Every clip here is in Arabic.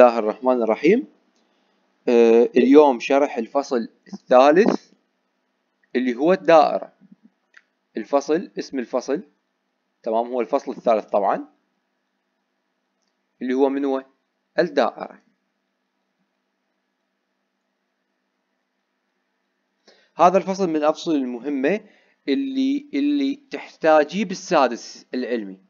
الله الرحمن الرحيم اليوم شرح الفصل الثالث اللي هو الدائرة الفصل اسم الفصل تمام هو الفصل الثالث طبعا اللي هو من هو الدائرة هذا الفصل من الأفصل المهمة اللي اللي تحتاجيه بالسادس العلمي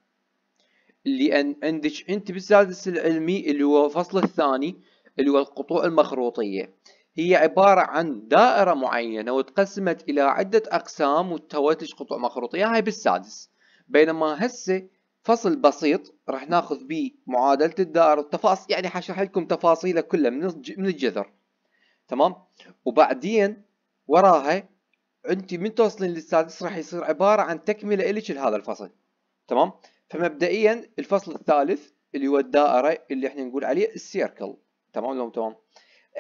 اللي عندك انت بالسادس العلمي اللي هو الفصل الثاني اللي هو القطوع المخروطية هي عبارة عن دائرة معينة وتقسمت إلى عدة أقسام وتسويت قطوع مخروطية هاي بالسادس بينما هسه فصل بسيط راح ناخذ به معادلة الدائرة التفاصيل يعني حشرح لكم تفاصيله كلها من من الجذر تمام وبعدين وراها انت من توصلين للسادس راح يصير عبارة عن تكملة لك لهذا الفصل تمام فمبدئيا الفصل الثالث اللي هو الدائرة اللي احنا نقول عليه السيركل تمام لو تمام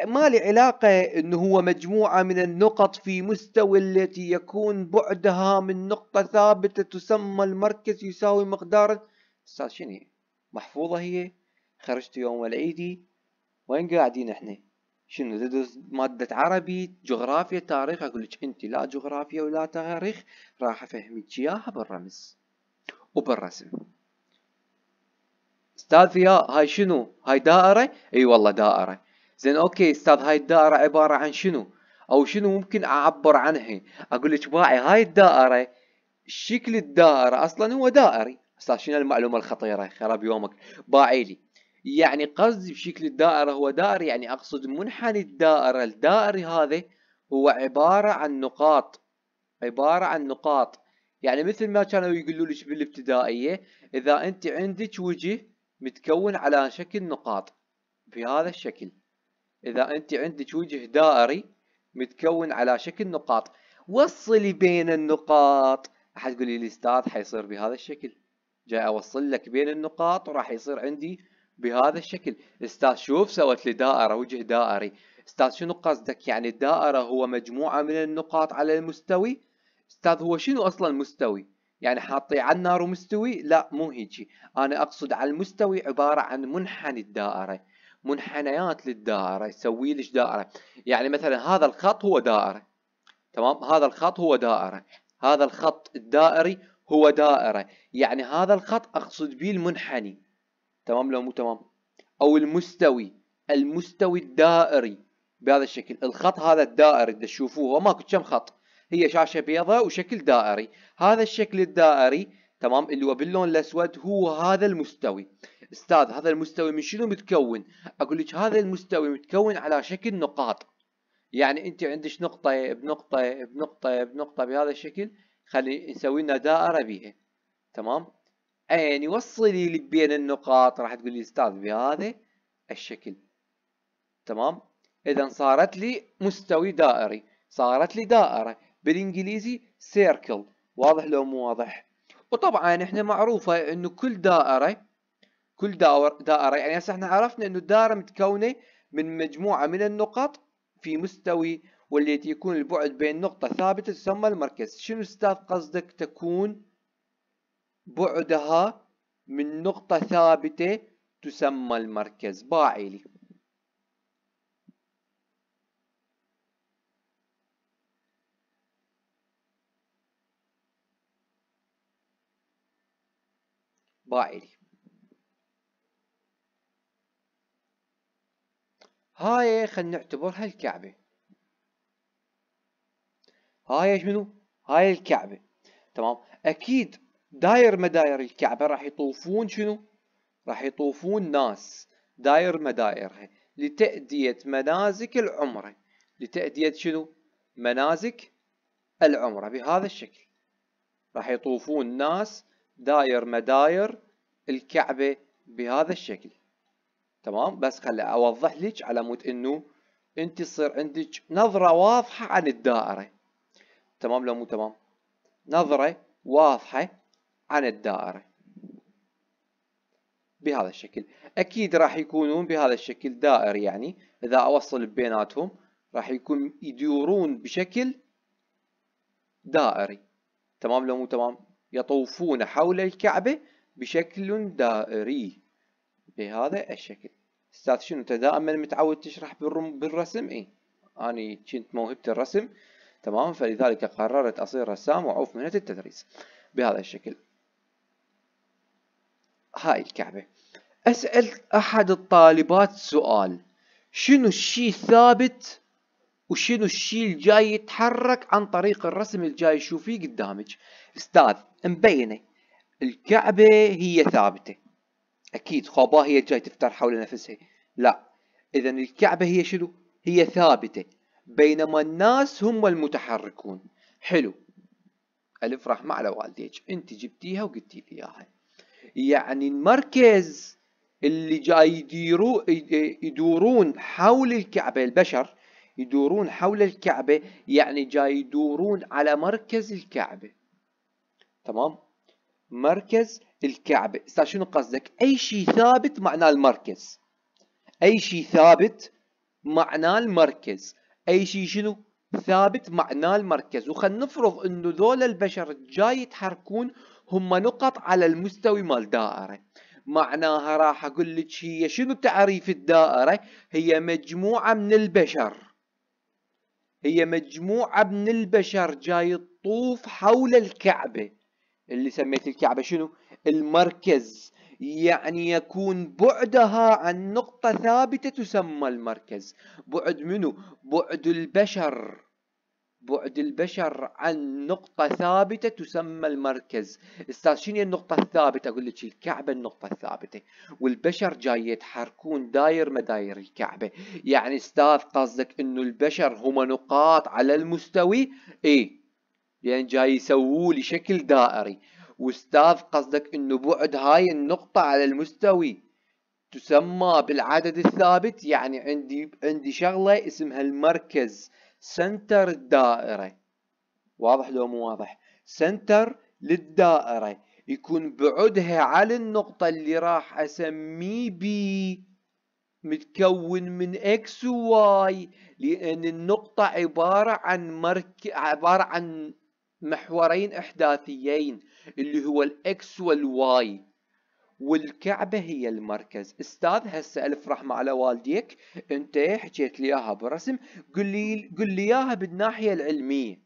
ما لي علاقة انه هو مجموعة من النقط في مستوى التي يكون بعدها من نقطة ثابتة تسمى المركز يساوي مقدار استاذ شنو محفوظة هي خرجت يوم العيدي وين قاعدين احنا شنو تدرس مادة عربي جغرافيا تاريخ اقول لك انت لا جغرافيا ولا تاريخ راح افهمك اياها بالرمز وبالرسم استاذ فيها هاي شنو هاي دائرة اي والله دائرة زين اوكي استاذ هاي الدائرة عبارة عن شنو او شنو ممكن اعبر عنها اقول لك باعي هاي الدائرة شكل الدائرة اصلا هو دائري استاذ شنو المعلومة الخطيرة خراب يومك باعي لي يعني قصدي بشكل الدائرة هو دائري يعني اقصد منحني الدائرة الدائري هذا هو عبارة عن نقاط عبارة عن نقاط يعني مثل ما كانوا يقولوا لك بالابتدائية إذا أنت عندك وجه متكون على شكل نقاط بهذا الشكل إذا أنت عندك وجه دائري متكون على شكل نقاط وصلي بين النقاط حتقولي لي الأستاذ حيصير بهذا الشكل جاي أوصل لك بين النقاط وراح يصير عندي بهذا الشكل استاذ شوف سوت لي دائرة وجه دائري استاذ شنو قصدك يعني الدائرة هو مجموعة من النقاط على المستوي أستاذ هو شنو أصلا مستوي يعني حاطيه على النار ومستوي لا مو هيجي أنا أقصد على المستوي عبارة عن منحني الدائرة منحنيات للدائرة يسوي لك دائرة يعني مثلا هذا الخط هو دائرة تمام هذا الخط هو دائرة هذا الخط الدائري هو دائرة يعني هذا الخط أقصد به المنحني تمام لو مو تمام أو المستوي المستوي الدائري بهذا الشكل الخط هذا الدائري اللي تشوفوه ماكو كم خط هي شاشة بيضاء وشكل دائري هذا الشكل الدائري تمام اللي هو باللون الأسود هو هذا المستوي استاذ هذا المستوي من شنو متكون اقول لك هذا المستوي متكون على شكل نقاط يعني انت عندك نقطة بنقطة بنقطة بنقطة بهذا الشكل خلي نسوي لنا دائرة بيها تمام يعني وصلي لي بين النقاط راح تقول لي استاذ بهذا الشكل تمام اذا صارت لي مستوي دائري صارت لي دائرة بالانجليزي سيركل واضح لو مو واضح وطبعا احنا معروفه انه كل دائره كل دائره يعني هسه احنا عرفنا انه الدائره متكونه من مجموعه من النقط في مستوي والتي يكون البعد بين نقطه ثابته تسمى المركز شنو استاذ قصدك تكون بعدها من نقطه ثابته تسمى المركز باعي لي باعلي هاي خلينا نعتبرها الكعبة هاي شنو هاي الكعبة تمام أكيد داير مداير الكعبة راح يطوفون شنو راح يطوفون ناس داير مدايرها لتأدية منازك العمرة لتأدية شنو منازك العمرة بهذا الشكل راح يطوفون ناس داير مداير الكعبة بهذا الشكل تمام بس خلي اوضح لك على مود انه انت تصير عندك نظرة واضحة عن الدائرة تمام لو مو تمام نظرة واضحة عن الدائرة بهذا الشكل اكيد راح يكونون بهذا الشكل دائر يعني اذا اوصل بيناتهم راح يكون يدورون بشكل دائري تمام لو مو تمام يطوفون حول الكعبة بشكل دائري بهذا الشكل استاذ شنو انت دائما متعود تشرح بالرسم اي انا كنت موهبة الرسم تمام فلذلك قررت اصير رسام واعوف مهنة التدريس بهذا الشكل هاي الكعبة اسأل احد الطالبات سؤال شنو الشيء الثابت وشنو الشيء الجاي يتحرك عن طريق الرسم الجاي يشوفيه قدامك استاذ مبينه الكعبه هي ثابته اكيد خوبا هي جاي تفتر حول نفسها لا اذا الكعبه هي شنو هي ثابته بينما الناس هم المتحركون حلو الف رحمه على والديك انت جبتيها وقلتي لي اياها يعني المركز اللي جاي يديرو يدورون حول الكعبه البشر يدورون حول الكعبة يعني جاي يدورون على مركز الكعبة تمام مركز الكعبة هسه شنو قصدك أي شيء ثابت معناه المركز أي شيء ثابت معناه المركز أي شيء شنو ثابت معناه المركز وخلينا نفرض انه ذول البشر جاي يتحركون هم نقط على المستوى مال دائره معناها راح اقول لك هي شنو تعريف الدائره هي مجموعه من البشر هي مجموعة من البشر جاي تطوف حول الكعبة اللي سميت الكعبة شنو؟ المركز يعني يكون بعدها عن نقطة ثابتة تسمى المركز بعد منو؟ بعد البشر بعد البشر عن نقطة ثابتة تسمى المركز استاذ شنو النقطة الثابتة اقول لك الكعبة النقطة الثابتة والبشر جاي يتحركون داير مداير الكعبة يعني استاذ قصدك انه البشر هم نقاط على المستوي اي يعني جاي يسووا لي شكل دائري واستاذ قصدك انه بعد هاي النقطة على المستوي تسمى بالعدد الثابت يعني عندي عندي شغلة اسمها المركز سنتر الدائرة واضح لو مو واضح سنتر للدائرة يكون بعدها على النقطة اللي راح أسميه بي متكون من اكس وواي لأن النقطة عبارة عن مرك... عبارة عن محورين إحداثيين اللي هو الاكس والواي والكعبة هي المركز استاذ هسه ألف رحمة على والديك انت حكيت لي اياها برسم قل لي قل اياها بالناحية العلمية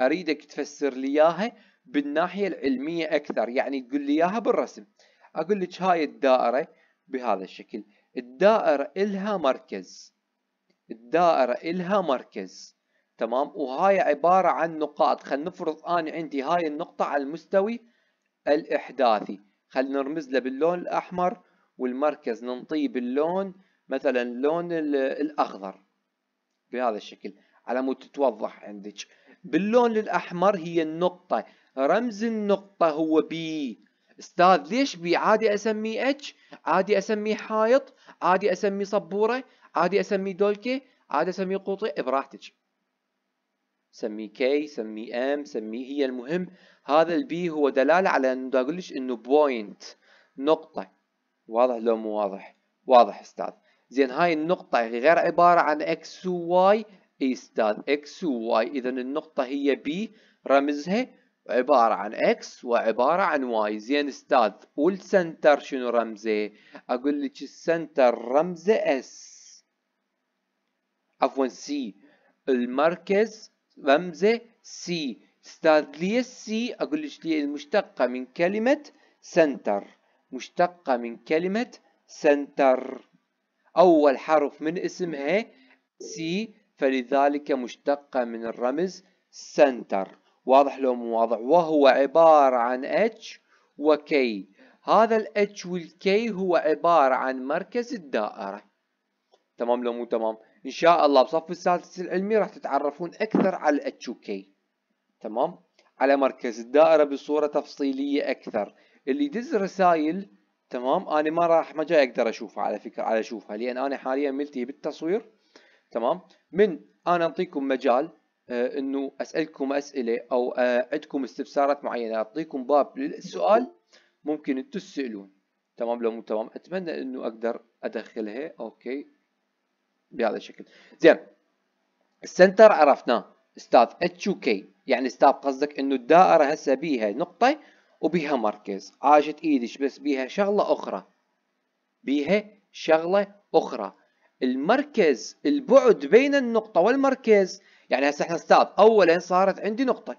اريدك تفسر لي اياها بالناحية العلمية اكثر يعني قل لي اياها بالرسم اقول لك هاي الدائرة بهذا الشكل الدائرة إلها مركز الدائرة إلها مركز تمام وهاي عبارة عن نقاط خلينا نفرض أنا عندي هاي النقطة على المستوي الإحداثي خلينا نرمز له باللون الأحمر والمركز ننطيه باللون مثلا لون الأخضر بهذا الشكل على مود تتوضح عندك باللون الأحمر هي النقطة رمز النقطة هو بي استاذ ليش بي عادي اسميه اتش عادي اسميه حائط عادي اسميه سبوره عادي اسميه دولكه عادي اسميه قوطي براحتك سميه كي سميه ام سميه هي e. المهم هذا البي هو دلالة على انه اقولش انه بوينت نقطة واضح لو مو واضح واضح استاذ زين هاي النقطة غير عبارة عن اكس وواي استاذ اكس وواي اذا النقطة هي بي رمزها عبارة عن اكس وعبارة عن واي زين استاذ والسنتر شنو رمزه اقول لك السنتر رمزه اس عفوا سي المركز رمزة سي ستادليس سي أقول لك ليه المشتقة من كلمة سنتر مشتقة من كلمة سنتر أول حرف من اسمها سي فلذلك مشتقة من الرمز سنتر واضح لو مو واضح وهو عبارة عن اتش وكي هذا الاتش والكي هو عبارة عن مركز الدائرة تمام لو مو تمام ان شاء الله بصف السادس العلمي راح تتعرفون اكثر على الاتش كي تمام على مركز الدائره بصوره تفصيليه اكثر اللي يدز رسائل تمام انا ما راح ما جاي اقدر اشوفها على فكره على اشوفها لان انا حاليا ملتهي بالتصوير تمام من انا اعطيكم مجال آه انه اسالكم اسئله او آه عندكم استفسارات معينه اعطيكم باب للسؤال ممكن تسالون تمام لو مو تمام اتمنى انه اقدر ادخلها اوكي بهذا الشكل زين السنتر عرفناه استاذ اتش كي يعني استاذ قصدك انه الدائره هسه بيها نقطه وبيها مركز عاشت ايدك بس بيها شغله اخرى بيها شغله اخرى المركز البعد بين النقطه والمركز يعني هسه احنا استاذ اولا صارت عندي نقطه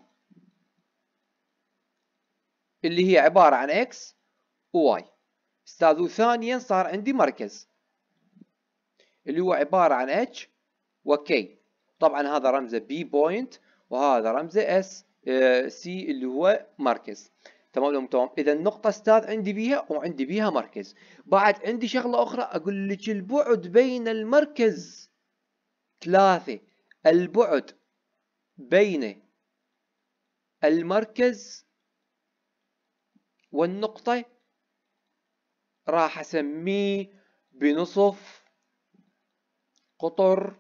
اللي هي عباره عن اكس وواي استاذ وثانيا صار عندي مركز اللي هو عبارة عن H و K طبعا هذا رمزه B point وهذا رمزه S آه، C اللي هو مركز تمام لهم تمام اذا النقطه استاذ عندي بيها وعندي بيها مركز بعد عندي شغله اخرى اقول لك البعد بين المركز ثلاثة البعد بين المركز والنقطة راح أسميه بنصف قطر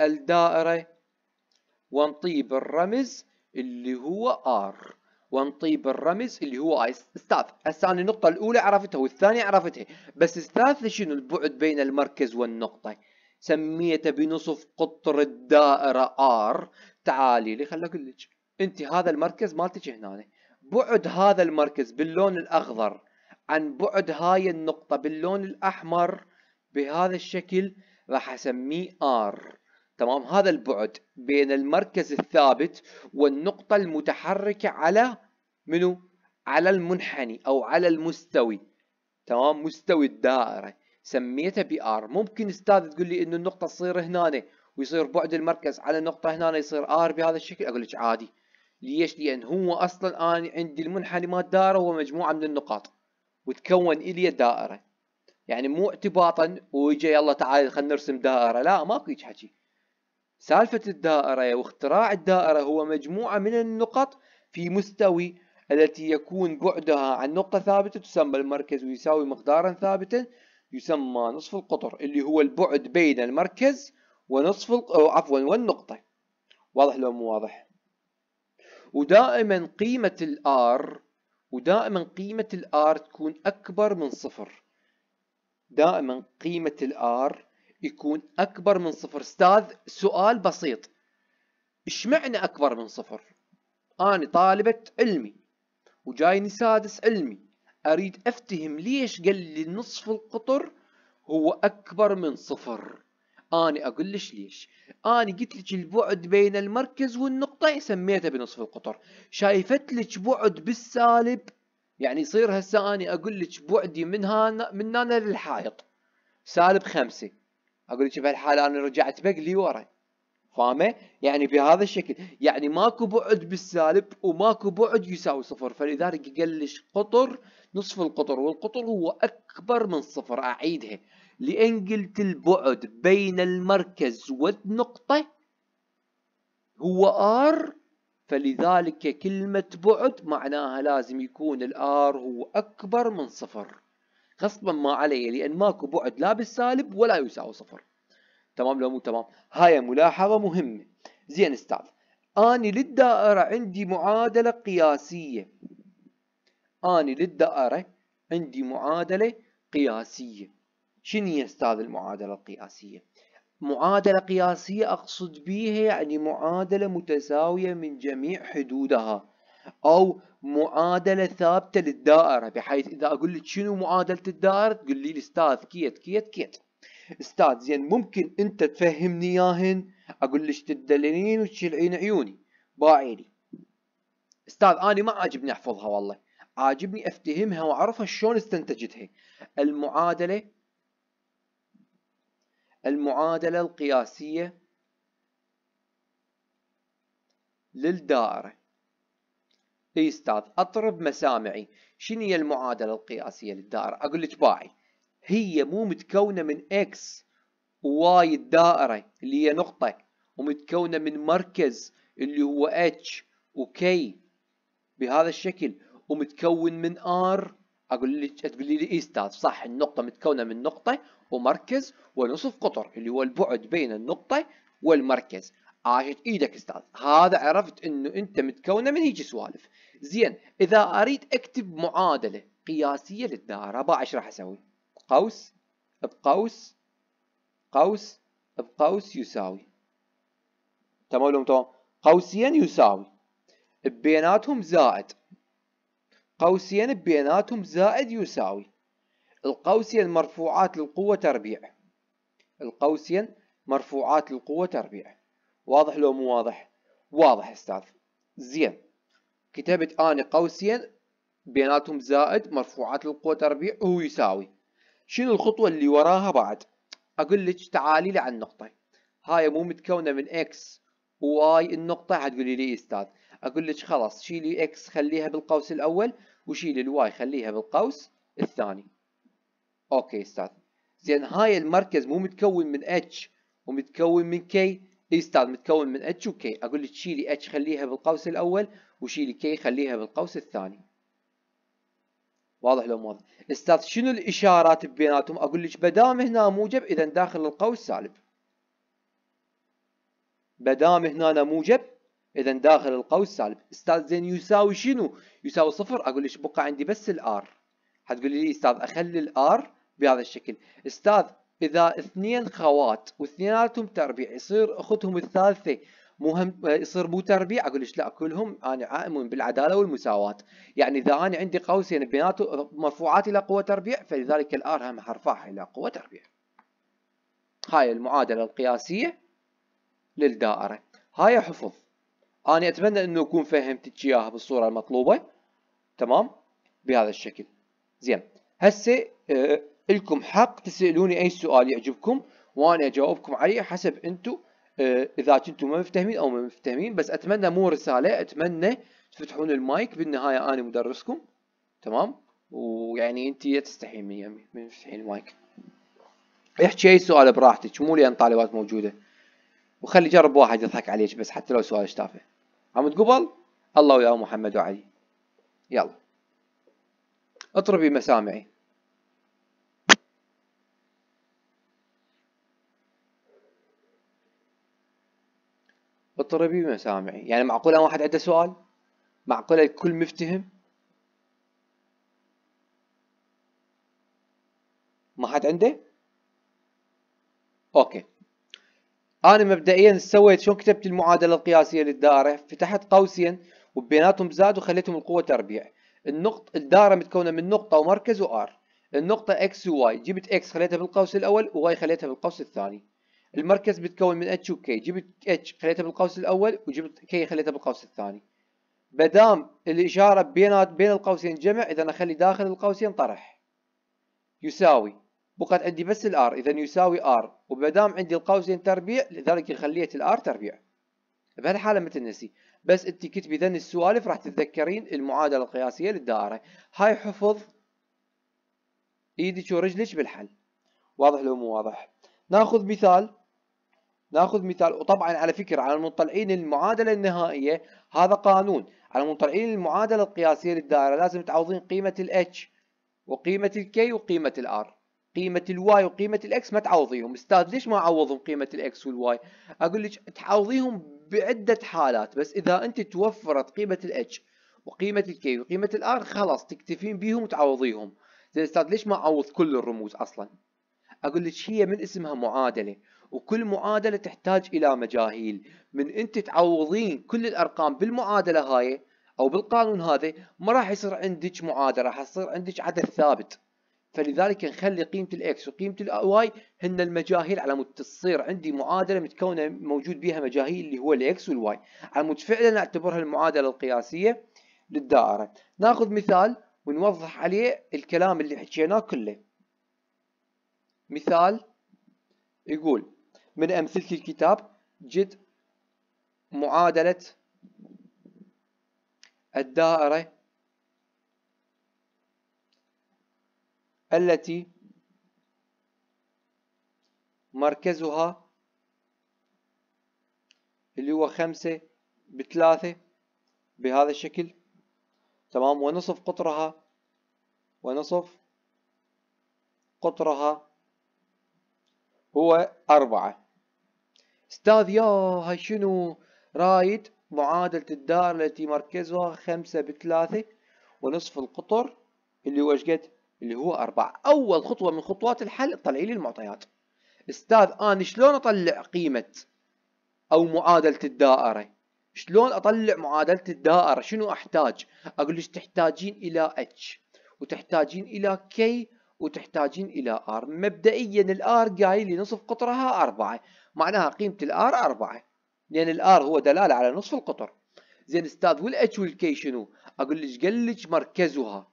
الدائرة ونطيب الرمز اللي هو R ونطيب الرمز اللي هو I استاذ هسه أنا النقطة الأولى عرفتها والثانية عرفتها بس الثالثة شنو البعد بين المركز والنقطة سميته بنصف قطر الدائرة R تعالي لي خليني أقول لك أنت هذا المركز مالتك هنا بعد هذا المركز باللون الأخضر عن بعد هاي النقطة باللون الأحمر بهذا الشكل راح اسميه R تمام هذا البعد بين المركز الثابت والنقطة المتحركة على منو؟ على المنحني أو على المستوي تمام مستوي الدائرة سميته ب R ممكن أستاذ تقول لي إنه النقطة تصير هنا ويصير بعد المركز على النقطة هنا يصير آر بهذا الشكل أقول لك عادي ليش؟ لأن هو أصلا أنا عندي المنحني مال الدائرة هو مجموعة من النقاط وتكون إلي دائرة يعني مو اعتباطا ويجي يلا تعال خلينا نرسم دائره لا ماكو هيج حكي سالفه الدائره واختراع الدائره هو مجموعه من النقط في مستوي التي يكون بعدها عن نقطه ثابته تسمى المركز ويساوي مقدارا ثابتا يسمى نصف القطر اللي هو البعد بين المركز ونصف عفوا والنقطه واضح لو مو واضح ودائما قيمه الار ودائما قيمه الار تكون اكبر من صفر دائما قيمة الار يكون أكبر من صفر استاذ سؤال بسيط إيش معنى أكبر من صفر؟ أنا طالبة علمي وجايني سادس علمي أريد أفتهم ليش قال لي نصف القطر هو أكبر من صفر أنا أقول لك ليش أنا قلت لك البعد بين المركز والنقطة سميته بنصف القطر شايفت لك بعد بالسالب يعني يصير هسه أني أقول لك بعدي من هنا من هنا للحائط سالب خمسة أقول لك بهالحالة أنا رجعت بقلي ورا فاهمة؟ يعني بهذا الشكل يعني ماكو بعد بالسالب وماكو بعد يساوي صفر فلذلك يقلش قطر نصف القطر والقطر هو أكبر من صفر أعيدها لأن قلت البعد بين المركز والنقطة هو R فلذلك كلمة بعد معناها لازم يكون الآر هو أكبر من صفر غصبا ما علي لأن ماكو بعد لا بالسالب ولا يساوي صفر تمام لو مو تمام هاي ملاحظة مهمة زين استاذ أني للدائرة عندي معادلة قياسية أني للدائرة عندي معادلة قياسية شنو هي استاذ المعادلة القياسية معادلة قياسية أقصد بها يعني معادلة متساوية من جميع حدودها أو معادلة ثابتة للدائرة بحيث إذا أقول لك شنو معادلة الدائرة تقول لي الأستاذ كيت كيت كيت أستاذ زين ممكن أنت تفهمني ياهن أقول لك تدللين وتشلعين عيوني باعيلي أستاذ أنا ما عاجبني أحفظها والله عاجبني أفتهمها وأعرفها شلون استنتجتها المعادلة المعادلة القياسية للدائرة اي استاذ اطرب مسامعي شنو هي المعادلة القياسية للدائرة اقول لك باعي هي مو متكونة من اكس وواي الدائرة اللي هي نقطة ومتكونة من مركز اللي هو اتش وكي بهذا الشكل ومتكون من ار اقول لك تقول لي اي استاذ صح النقطة متكونة من نقطة ومركز ونصف قطر اللي هو البعد بين النقطة والمركز عاجت ايدك استاذ هذا عرفت انه انت متكونة من هيجي سوالف زين اذا اريد اكتب معادلة قياسية للدائرة با ايش راح اسوي قوس بقوس قوس بقوس يساوي تمام تمام قوسين يساوي بيناتهم زائد قوسين بيناتهم زائد يساوي القوسين مرفوعات القوة تربيع القوسين مرفوعات القوة تربيع واضح لو مو واضح واضح استاذ زين كتبت انا قوسين بيناتهم زائد مرفوعات القوة تربيع هو يساوي شنو الخطوة اللي وراها بعد اقول لك تعالي لي على النقطة هاي مو متكونة من اكس واي النقطة حتقولي لي استاذ اقول لك خلاص شيلي اكس خليها بالقوس الاول وشيلي الواي خليها بالقوس الثاني اوكي استاذ زين هاي المركز مو متكون من اتش ومتكون من كي اي استاذ متكون من اتش وكي اقول لك شيلي اتش خليها بالقوس الاول وشيلي كي خليها بالقوس الثاني واضح لو واضح استاذ شنو الاشارات بيناتهم اقول لك بدام هنا موجب اذا داخل القوس سالب بدام هنا موجب اذا داخل القوس سالب استاذ زين يساوي شنو يساوي صفر اقول لك بقى عندي بس الار حتقولي لي استاذ اخلي الار بهذا الشكل استاذ اذا اثنين خوات واثنيناتهم تربيع يصير اختهم الثالثه مهم يصير مو تربيع اقول لك لا كلهم انا يعني عائم بالعداله والمساواه يعني اذا انا عندي قوسين بينات مرفوعات الى قوه تربيع فلذلك الار هم حرفعها الى قوه تربيع هاي المعادله القياسيه للدائره هاي حفظ انا اتمنى انه اكون فهمت اياها بالصوره المطلوبه تمام بهذا الشكل زين هسه آه، لكم حق تسالوني اي سؤال يعجبكم وانا اجاوبكم عليه حسب انتم آه، اذا كنتم ما مفتهمين او ما مفتهمين بس اتمنى مو رساله اتمنى تفتحون المايك بالنهايه انا مدرسكم تمام ويعني انت تستحي من يمي من تفتحين المايك احكي اي سؤال براحتك مو لان طالبات موجوده وخلي جرب واحد يضحك عليك بس حتى لو سؤال شتافه عم تقبل الله ويا محمد وعلي يلا اطربي مسامعي اضطربي مسامعي يعني معقولة واحد عنده سؤال معقولة الكل مفتهم ما حد عنده اوكي انا مبدئيا سويت شلون كتبت المعادله القياسيه للدائره فتحت قوسين وبيناتهم زاد وخليتهم القوه تربيع النقط الدائره متكونه من نقطه ومركز وار النقطه اكس وواي جبت اكس خليتها بالقوس الاول وواي خليتها بالقوس الثاني المركز بيتكون من اتش وكي جبت اتش خليتها بالقوس الاول وجبت كي خليتها بالقوس الثاني بدام الاشاره بينات بين القوسين جمع اذا اخلي داخل القوسين طرح يساوي بقت عندي بس الار اذا يساوي ار وبدام عندي القوسين تربيع لذلك خليت الار تربيع بهالحاله ما تنسي بس انت كتبي ذن السوالف راح تتذكرين المعادله القياسيه للدائره هاي حفظ ايدك ورجلك بالحل واضح لو مو واضح ناخذ مثال ناخذ مثال وطبعا على فكره على المطلعين المعادله النهائيه هذا قانون على المطلعين المعادله القياسيه للدائره لازم تعوضين قيمه الاتش وقيمه الكي وقيمه الار قيمه الواي وقيمه الاكس ما تعوضيهم استاذ ليش ما اعوضهم قيمه الاكس والواي اقول لك تعوضيهم بعده حالات بس اذا انت توفرت قيمه الاتش وقيمه الكي وقيمه الار خلاص تكتفين بهم وتعوضيهم زين استاذ ليش ما اعوض كل الرموز اصلا اقول لك هي من اسمها معادله وكل معادلة تحتاج إلى مجاهيل من أنت تعوضين كل الأرقام بالمعادلة هاي أو بالقانون هذا ما راح يصير عندك معادلة راح يصير عندك عدد ثابت فلذلك نخلي قيمة الإكس وقيمة الواي هن المجاهيل على مود تصير عندي معادلة متكونة موجود بها مجاهيل اللي هو الإكس والواي على مود فعلا أعتبرها المعادلة القياسية للدائرة ناخذ مثال ونوضح عليه الكلام اللي حكيناه كله مثال يقول من أمثلة الكتاب جد معادلة الدائرة التي مركزها اللي هو خمسة بثلاثة بهذا الشكل تمام ونصف قطرها ونصف قطرها هو أربعة استاذ يا شنو رايد معادلة الدائرة التي مركزها خمسة بثلاثة ونصف القطر اللي هو ايش قد؟ اللي هو أربعة أول خطوة من خطوات الحل طلعي لي المعطيات استاذ أنا شلون أطلع قيمة أو معادلة الدائرة شلون أطلع معادلة الدائرة شنو أحتاج أقول لك تحتاجين إلى اتش وتحتاجين إلى كي وتحتاجين إلى ار، مبدئيا الآر قايل لي نصف قطرها أربعة معناها قيمة الار 4 لأن الار هو دلالة على نصف القطر زين استاذ والاتش والكي شنو؟ اقول لك قال لك مركزها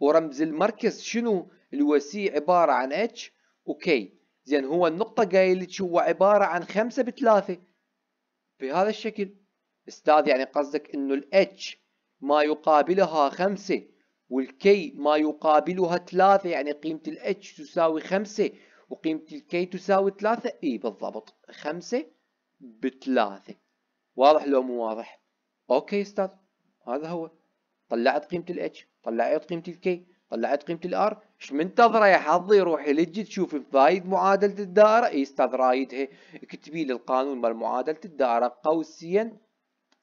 ورمز المركز شنو؟ اللي هو الوسي عبارة عن اتش وكي زين هو النقطة قايل لك هو عبارة عن 5 بثلاثة بهذا الشكل استاذ يعني قصدك انه الاتش ما يقابلها 5 والكي ما يقابلها 3 يعني قيمة الاتش تساوي 5 وقيمة الكي تساوي 3 اي بالضبط 5 بثلاثة واضح لو مو واضح اوكي استاذ هذا هو طلعت قيمة الاتش طلعت قيمة الكي طلعت قيمة الار ايش منتظره يا حظي روحي لجي تشوفي فايد معادلة الدائرة اي استاذ رايدها اكتبي لي القانون مال معادلة الدائرة قوسيا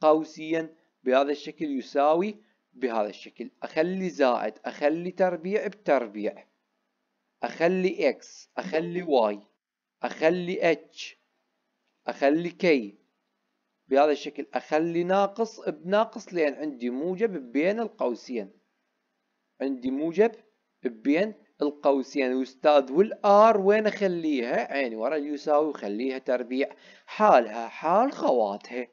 قوسيا بهذا الشكل يساوي بهذا الشكل اخلي زائد اخلي تربيع بتربيع اخلي اكس اخلي واي اخلي اتش اخلي كي بهذا الشكل اخلي ناقص بناقص لان عندي موجب بين القوسين عندي موجب بين القوسين الأستاذ والار وين اخليها عيني ورا يساوي وخليها تربيع حالها حال خواتها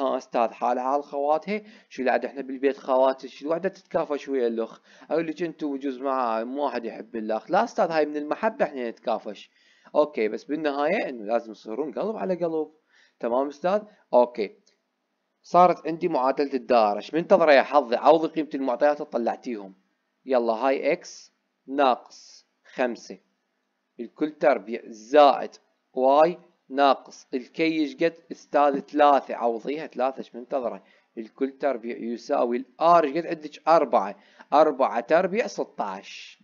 ها آه، استاذ حالها على خواتها شو العد احنا بالبيت خواتي شو الوحده تتكافى شويه الاخ اقول لك انتوا بجوز مع مو واحد يحب الاخ لا استاذ هاي من المحبه احنا نتكافش اوكي بس بالنهايه انه لازم يصيرون قلب على قلب تمام استاذ اوكي صارت عندي معادله الدائره ايش منتظره يا حظي عوضي قيمه المعطيات اللي طلعتيهم يلا هاي اكس ناقص خمسة الكل تربيع زائد واي ناقص الكي شقد استاذ ثلاثة عوضيها ثلاثة ايش منتظره الكل تربيع يساوي الار شقد عندك أربعة أربعة تربيع ستاش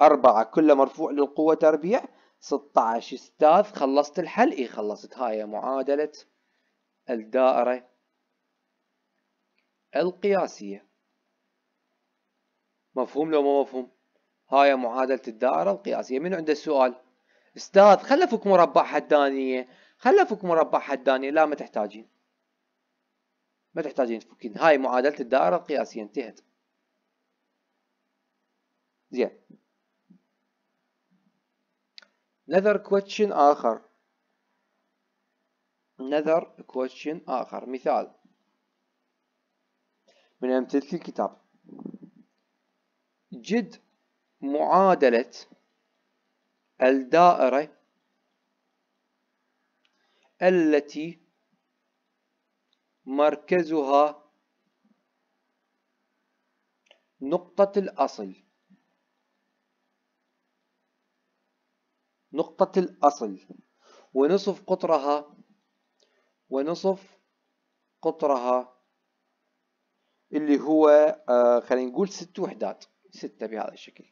أربعة كله مرفوع للقوة تربيع ستاش استاذ خلصت الحل اي خلصت هاي معادلة الدائرة القياسية مفهوم لو ما مفهوم هاي معادلة الدائرة القياسية من عنده سؤال استاذ خل افك مربع حدانيه خل افك مربع حدانيه لا ما تحتاجين ما تحتاجين تفكين هاي معادله الدائره القياسيه انتهت زين نذر كويتشن اخر نذر كويشن آخر مثال من أمثلة الكتاب جد معادلة الدائرة التي مركزها نقطة الأصل نقطة الأصل ونصف قطرها ونصف قطرها اللي هو آه، خلينا نقول ست وحدات ستة بهذا الشكل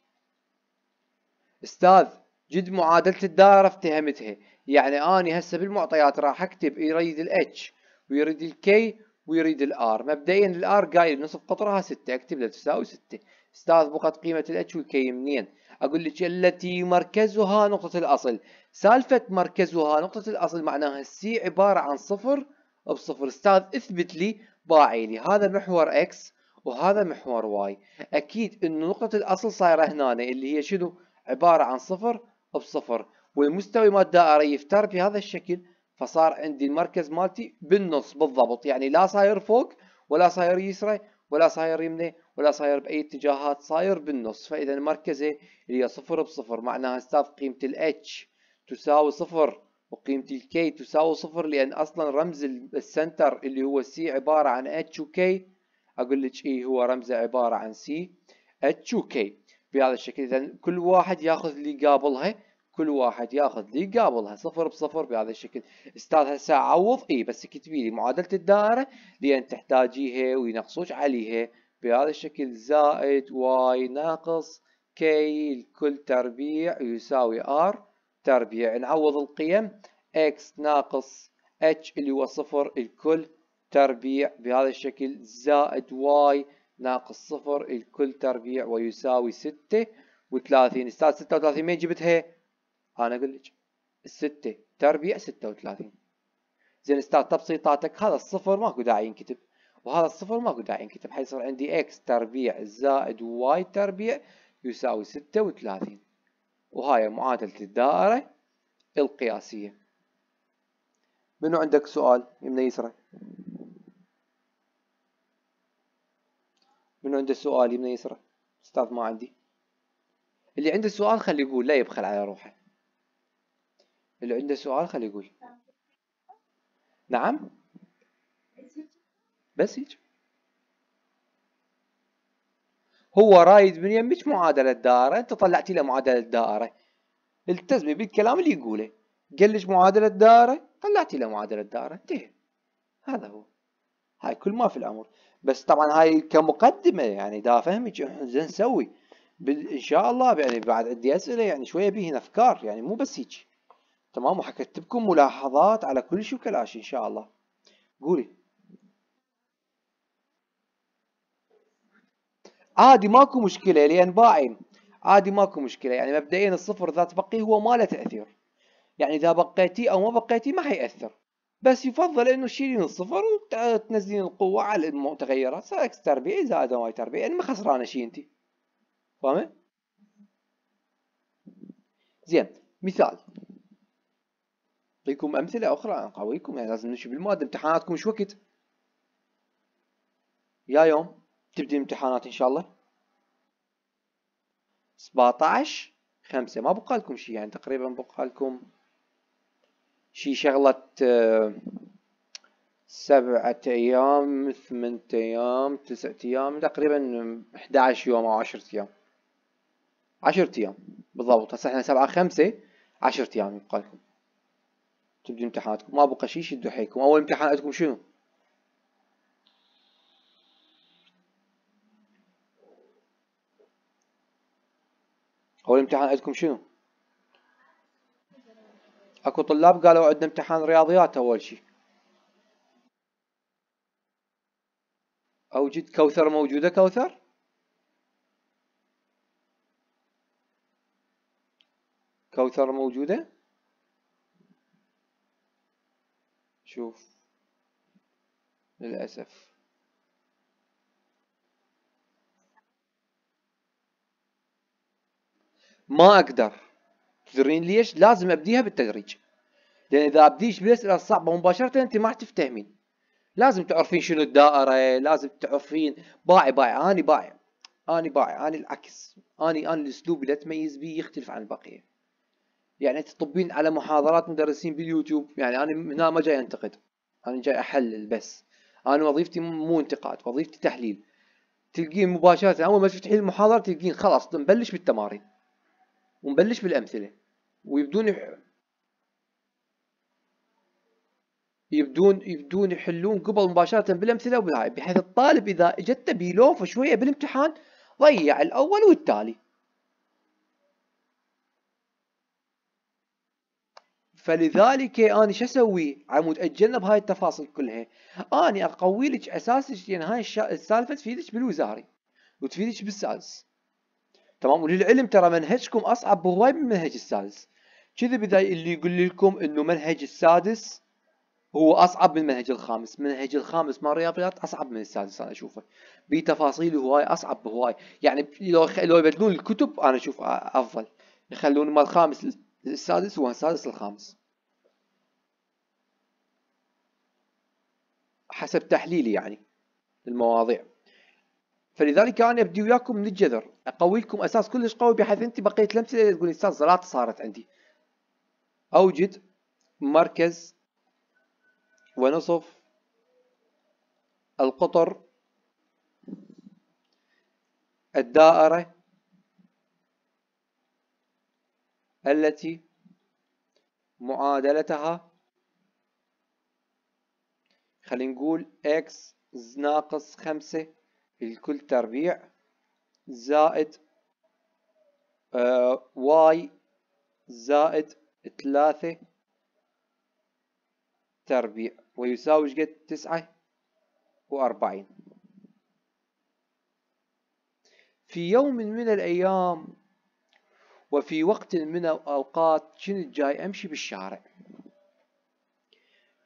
استاذ جد معادله الدائره افتهمتها يعني اني هسه بالمعطيات راح اكتب يريد الاتش ويريد الكي ويريد الار مبدئيا الار قايل نصف قطرها 6 اكتب له تساوي 6 استاذ قيمه الاتش والكي منين اقول لك التي مركزها نقطه الاصل سالفه مركزها نقطه الاصل معناها السي عباره عن صفر بصفر استاذ اثبت لي باعي لي هذا محور اكس وهذا محور واي اكيد انه نقطه الاصل صايره هنا اللي هي شنو عباره عن صفر بصفر والمستوي مال الدائرة يفتر بهذا الشكل فصار عندي المركز مالتي بالنص بالضبط يعني لا صاير فوق ولا صاير يسرى ولا صاير يمنى ولا صاير باي اتجاهات صاير بالنص فاذا مركزه هي صفر بصفر معناها استاذ قيمة الاتش تساوي صفر وقيمة الكي تساوي صفر لان اصلا رمز السنتر اللي هو سي عبارة عن اتش وكي اقول لك اي هو رمزه عبارة عن سي اتش وكي بهذا الشكل اذا كل واحد ياخذ اللي قابلها كل واحد ياخذ اللي قابلها صفر بصفر بهذا الشكل استاذ هسه عوض اي بس اكتبي لي معادله الدائره لان تحتاجيها وينقصوك عليها بهذا الشكل زائد واي ناقص كي الكل تربيع يساوي ار تربيع نعوض القيم اكس ناقص اتش اللي هو صفر الكل تربيع بهذا الشكل زائد واي ناقص صفر الكل تربيع ويساوي ستة وثلاثين استاذ ستة وثلاثين مين جبتها أنا أقول لك الستة تربيع ستة وثلاثين زين استاذ تبسيطاتك هذا الصفر ماكو داعي ينكتب وهذا الصفر ماكو داعي ينكتب حيصير عندي اكس تربيع زائد واي تربيع يساوي ستة وثلاثين وهاي معادلة الدائرة القياسية منو عندك سؤال من يسرى من عنده سؤال يمنى يسرى استاذ ما عندي اللي عنده سؤال خلي يقول لا يبخل على روحه اللي عنده سؤال خلي يقول نعم بس هيك هو رايد من يمك معادلة دائرة انت طلعتي له معادلة دائرة التزمي بالكلام اللي يقوله قال لك معادلة دائرة طلعتي له معادلة دائرة انتهى هذا هو هاي كل ما في الامر بس طبعا هاي كمقدمه يعني دا فهمك زين نسوي ان شاء الله يعني بعد عندي اسئله يعني شويه بيهن افكار يعني مو بس هيك تمام وحكتبكم ملاحظات على كل شيء وكلاش ان شاء الله قولي عادي ماكو مشكله لان باين عادي ماكو مشكله يعني مبدئيا الصفر ذات بقي هو ما له تاثير يعني اذا بقيتي او ما بقيتي ما حيأثر بس يفضل انه تشيلين الصفر وتنزلين القوة على المتغيرات سواء اكس تربيعي زائد واي تربيعي يعني ما خسرانة شي انتي فاهمة؟ زين مثال اعطيكم امثلة اخرى عن قويكم يعني لازم نمشي بالمواد امتحاناتكم شو وقت؟ يا يوم تبدي الامتحانات ان شاء الله 17 5 ما بقى لكم شيء يعني تقريبا بقى لكم شي شغلة آه، سبعة أيام ثمانية أيام تسعة أيام تقريبا أحداعش يوم أو عشرة أيام عشرة أيام بالضبط هسه احنا سبعة خمسة عشرة أيام يبقى لكم تبدي امتحاناتكم ما بقى شي شدوا حيلكم أول امتحان عندكم شنو؟ أول امتحان عندكم شنو؟ اكو طلاب قالوا عندنا امتحان رياضيات اول شيء اوجد كوثر موجودة كوثر كوثر موجودة شوف للأسف ما أقدر تدرين ليش؟ لازم ابديها بالتدريج. لان اذا ابديش بالاسئله الصعبه مباشره انت ما راح تفتهمين. لازم تعرفين شنو الدائره، لازم تعرفين باعي باعي، اني باعي، اني باعي، اني العكس، اني اني الاسلوب اللي اتميز به يختلف عن البقيه. يعني تطبين على محاضرات مدرسين باليوتيوب، يعني انا هنا ما جاي انتقد، انا جاي احلل بس. انا وظيفتي مو انتقاد، وظيفتي تحليل. تلقين مباشره اول ما تفتحين المحاضره تلقين خلاص نبلش بالتمارين. ونبلش بالامثله. ويبدون يح... يبدون يبدون يحلون قبل مباشرة بالأمثلة وبالهاي بحيث الطالب إذا جت بيلوف شوية بالامتحان ضيع الأول والتالي فلذلك أنا شو أسوي عمود أتجنب هاي التفاصيل كلها أنا أقوي لك أساسك لأن يعني هاي السالفة تفيدك بالوزاري وتفيدك بالسادس تمام وللعلم ترى منهجكم أصعب بهواي من منهج السادس كذي بداي اللي يقول لكم انه منهج السادس هو اصعب من منهج الخامس، منهج الخامس مال الرياضيات اصعب من السادس انا اشوفه. بتفاصيل هواي اصعب هواي، يعني لو خ... لو يبدلون الكتب انا اشوف افضل، يخلون مال الخامس السادس السادس الخامس. حسب تحليلي يعني للمواضيع. فلذلك انا ابدي وياكم من الجذر، اقويكم اساس كلش قوي بحيث انت بقيت الامثله تقول استاذ زلات صارت عندي. أوجد مركز ونصف القطر الدائرة التي معادلتها خلينا نقول x ناقص خمسة الكل تربيع زائد y آه، زائد ثلاثة تربيع ويساوي شقد تسعة وأربعين في يوم من الأيام وفي وقت من الأوقات كنت جاي أمشي بالشارع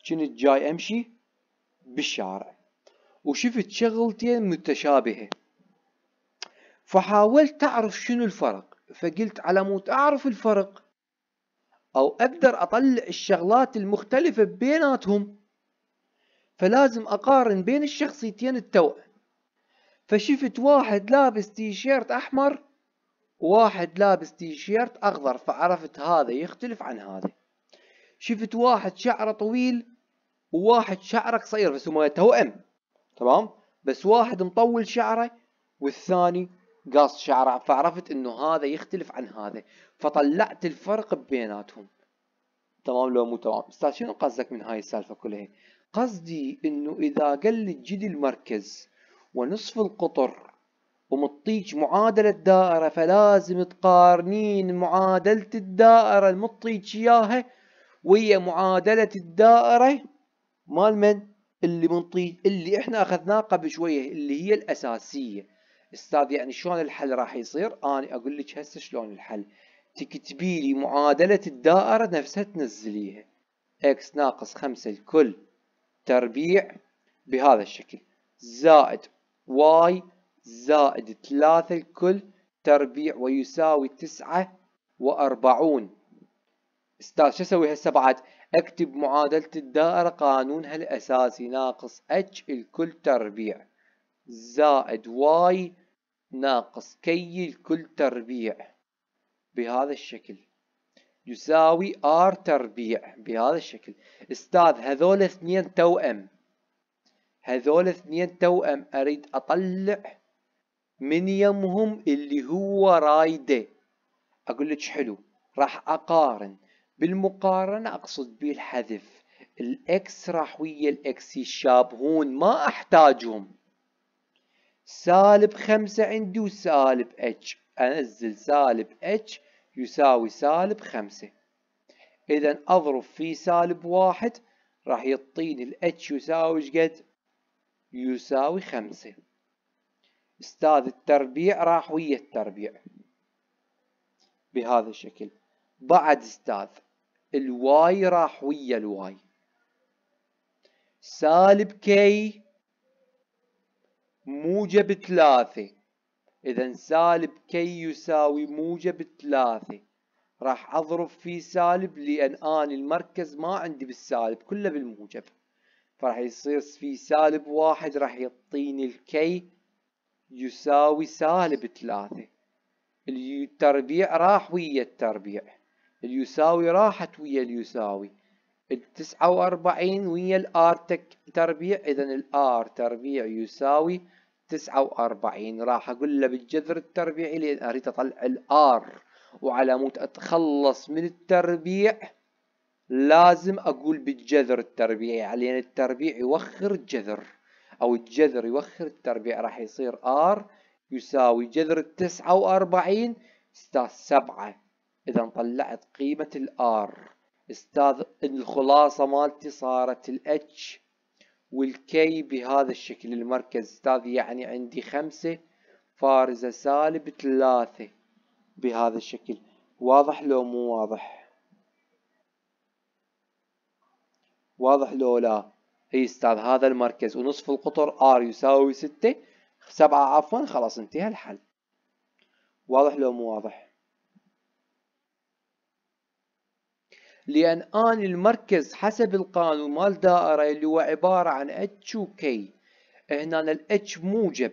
كنت جاي أمشي بالشارع وشفت شغلتين متشابهة فحاولت أعرف شنو الفرق فقلت على موت أعرف الفرق أو أقدر أطلع الشغلات المختلفة بيناتهم فلازم أقارن بين الشخصيتين التوأم فشفت واحد لابس تيشيرت أحمر وواحد لابس تيشيرت أخضر فعرفت هذا يختلف عن هذا شفت واحد شعره طويل وواحد شعره قصير بس هما توأم تمام بس واحد مطول شعره والثاني قاص شعره فعرفت انه هذا يختلف عن هذا فطلعت الفرق بيناتهم تمام لو مو تمام استاذ شنو قصدك من هاي السالفه كلها قصدي انه اذا قل الجدي المركز ونصف القطر ومطيج معادلة دائرة فلازم تقارنين معادلة الدائرة المطيج إياها ويا معادلة الدائرة مال من؟ اللي منطيج اللي احنا اخذناه قبل شوية اللي هي الأساسية استاذ يعني شلون الحل راح يصير؟ أنا أقول لك هسه شلون الحل تكتبي لي معادلة الدائرة نفسها تنزليها x ناقص خمسة الكل تربيع بهذا الشكل زائد y زائد ثلاثة الكل تربيع ويساوي تسعة وأربعون استاذ شو اسوي هسه بعد؟ اكتب معادلة الدائرة قانونها الأساسي ناقص h الكل تربيع زائد y ناقص كي الكل تربيع بهذا الشكل يساوي ار تربيع بهذا الشكل استاذ هذول اثنين توأم هذول اثنين توأم اريد اطلع من يمهم اللي هو رايده اقول لك حلو راح اقارن بالمقارنة اقصد به الحذف الاكس راح ويا الاكس يشابهون ما احتاجهم سالب خمسة عندي وسالب اتش أنزل سالب h يساوي سالب خمسة إذا أضرب في سالب واحد راح يعطيني ال h يساوي شقد؟ يساوي خمسة استاذ التربيع راح ويا التربيع بهذا الشكل بعد استاذ الواي راح ويا الواي سالب كي موجب ثلاثة إذا سالب كي يساوي موجب ثلاثة راح أضرب في سالب لأن أنا المركز ما عندي بالسالب كله بالموجب فراح يصير في سالب واحد راح يعطيني الكي يساوي سالب ثلاثة التربيع راح ويا التربيع اليساوي راحت ويا اليساوي التسعة وأربعين ويا الآر تربيع إذا الآر تربيع يساوي 49 راح اقول له بالجذر التربيعي لان اريد اطلع الار وعلى موت اتخلص من التربيع لازم اقول بالجذر التربيعي لان يعني التربيع يوخر الجذر او الجذر يوخر التربيع راح يصير ار يساوي جذر التسعة واربعين استاذ سبعة اذا طلعت قيمة الار استاذ الخلاصة مالتي صارت الاتش والكي بهذا الشكل المركز استاذ يعني عندي خمسة فارزة سالب ثلاثة بهذا الشكل واضح لو مو واضح واضح لو لا اي استاذ هذا المركز ونصف القطر ار يساوي ستة سبعة عفوا خلاص انتهى الحل واضح لو مو واضح لأن آن المركز حسب القانون مال دائرة اللي هو عبارة عن اتش وكي هنا الاتش موجب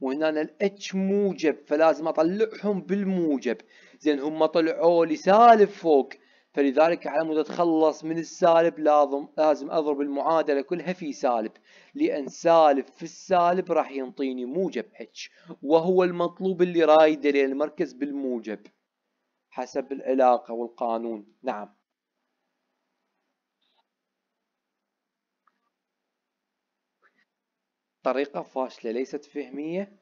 وهنا الاتش موجب فلازم اطلعهم بالموجب زين هم طلعوا لي سالب فوق فلذلك على مود اتخلص من السالب لازم لازم اضرب المعادله كلها في سالب لان سالب في السالب راح ينطيني موجب اتش وهو المطلوب اللي رايده للمركز المركز بالموجب حسب العلاقة والقانون نعم طريقة فاشلة ليست فهمية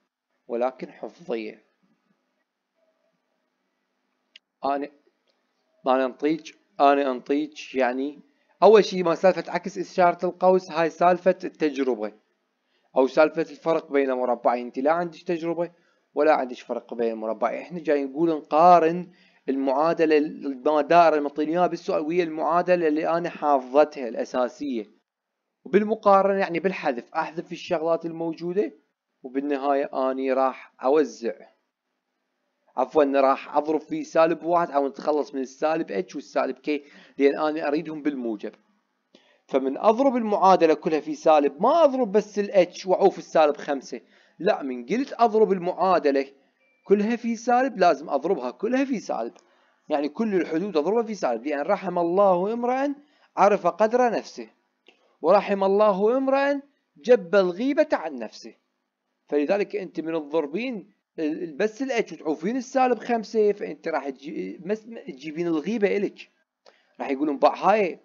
ولكن حفظية أنا أنا أنطيج أنا أنطيج يعني أول شيء ما سالفة عكس إشارة القوس هاي سالفة التجربة أو سالفة الفرق بين مربعين أنت لا عندك تجربة ولا عندك فرق بين مربعين إحنا جاي نقول نقارن المعادلة الدائرة المطينيها بالسؤال وهي المعادلة اللي أنا حافظتها الأساسية وبالمقارنة يعني بالحذف أحذف الشغلات الموجودة وبالنهاية أني راح أوزع عفوا راح أضرب في سالب واحد أو نتخلص من السالب اتش والسالب كي لأن أنا أريدهم بالموجب فمن أضرب المعادلة كلها في سالب ما أضرب بس الاتش وأعوف السالب خمسة لا من قلت أضرب المعادلة كلها في سالب لازم أضربها كلها في سالب يعني كل الحدود أضربها في سالب لأن رحم الله امرأ عرف قدر نفسه ورحم الله امرأ جب الغيبة عن نفسه فلذلك أنت من الضربين بس الاتش وتعوفين السالب خمسة فأنت راح تجيبين الغيبة إلك راح يقولون باع هاي